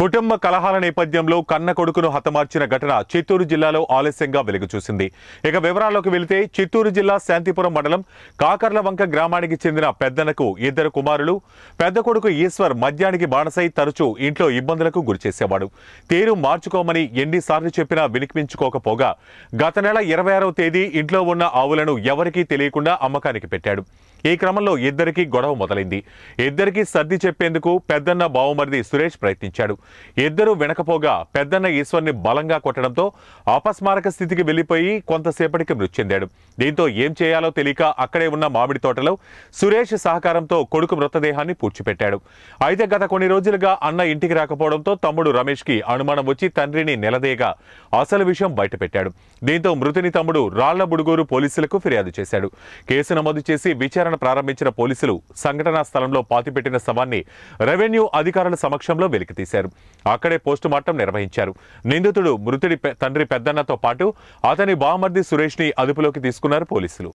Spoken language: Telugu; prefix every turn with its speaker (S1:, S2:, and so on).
S1: కుటుంబ కలహాల నేపథ్యంలో కన్న కొడుకును హతమార్చిన ఘటన చిత్తూరు జిల్లాలో ఆలస్యంగా వెలుగుచూసింది ఇక వివరాల్లోకి వెళితే చిత్తూరు జిల్లా శాంతిపురం మండలం కాకర్లవంక గ్రామానికి చెందిన పెద్దనకు ఇద్దరు కుమారులు పెద్ద కొడుకు ఈశ్వర్ మద్యానికి బాణసై తరచూ ఇంట్లో ఇబ్బందులకు గురిచేసేవాడు తీరు మార్చుకోమని ఎన్నిసార్లు చెప్పినా వినిపించుకోకపోగా గత నెల ఇరవై తేదీ ఇంట్లో ఉన్న ఆవులను ఎవరికీ తెలియకుండా అమ్మకానికి పెట్టాడు ఈ క్రమంలో ఇద్దరికీ గొడవ మొదలైంది ఇద్దరికీ సర్ది చెప్పేందుకు పెద్దన్న బావమరిది సురేష్ ప్రయత్నించాడు ఇద్దరూ వెనకపోగా పెద్దన్న ఈశ్వర్ని బలంగా కొట్టడంతో అపస్మారక స్థితికి వెళ్లిపోయి కొంతసేపటికి మృతి చెందాడు దీంతో ఏం చేయాలో తెలియక అక్కడే ఉన్న మామిడి తోటలో సురేష్ సహకారంతో కొడుకు మృతదేహాన్ని పూడ్చిపెట్టాడు అయితే గత కొన్ని రోజులుగా అన్న ఇంటికి రాకపోవడంతో తమ్ముడు రమేష్కి అనుమానం వచ్చి తండ్రిని నిలదేగా అసలు విషయం బయటపెట్టాడు దీంతో మృతిని తమ్ముడు రాళ్ల బుడుగూరు పోలీసులకు ఫిర్యాదు చేశాడు కేసు నమోదు చేసి విచారణ విచారణ ప్రారంభించిన పోలీసులు సంఘటనా స్థలంలో పాతిపెట్టిన శవాన్ని రెవెన్యూ అధికారుల సమక్షంలో వెలికితీశారు అక్కడే పోస్టుమార్టం నిర్వహించారు నిందితుడు మృతుడి తండ్రి పెద్దన్నతో పాటు అతని బామర్ది ని అదుపులోకి తీసుకున్నారు పోలీసులు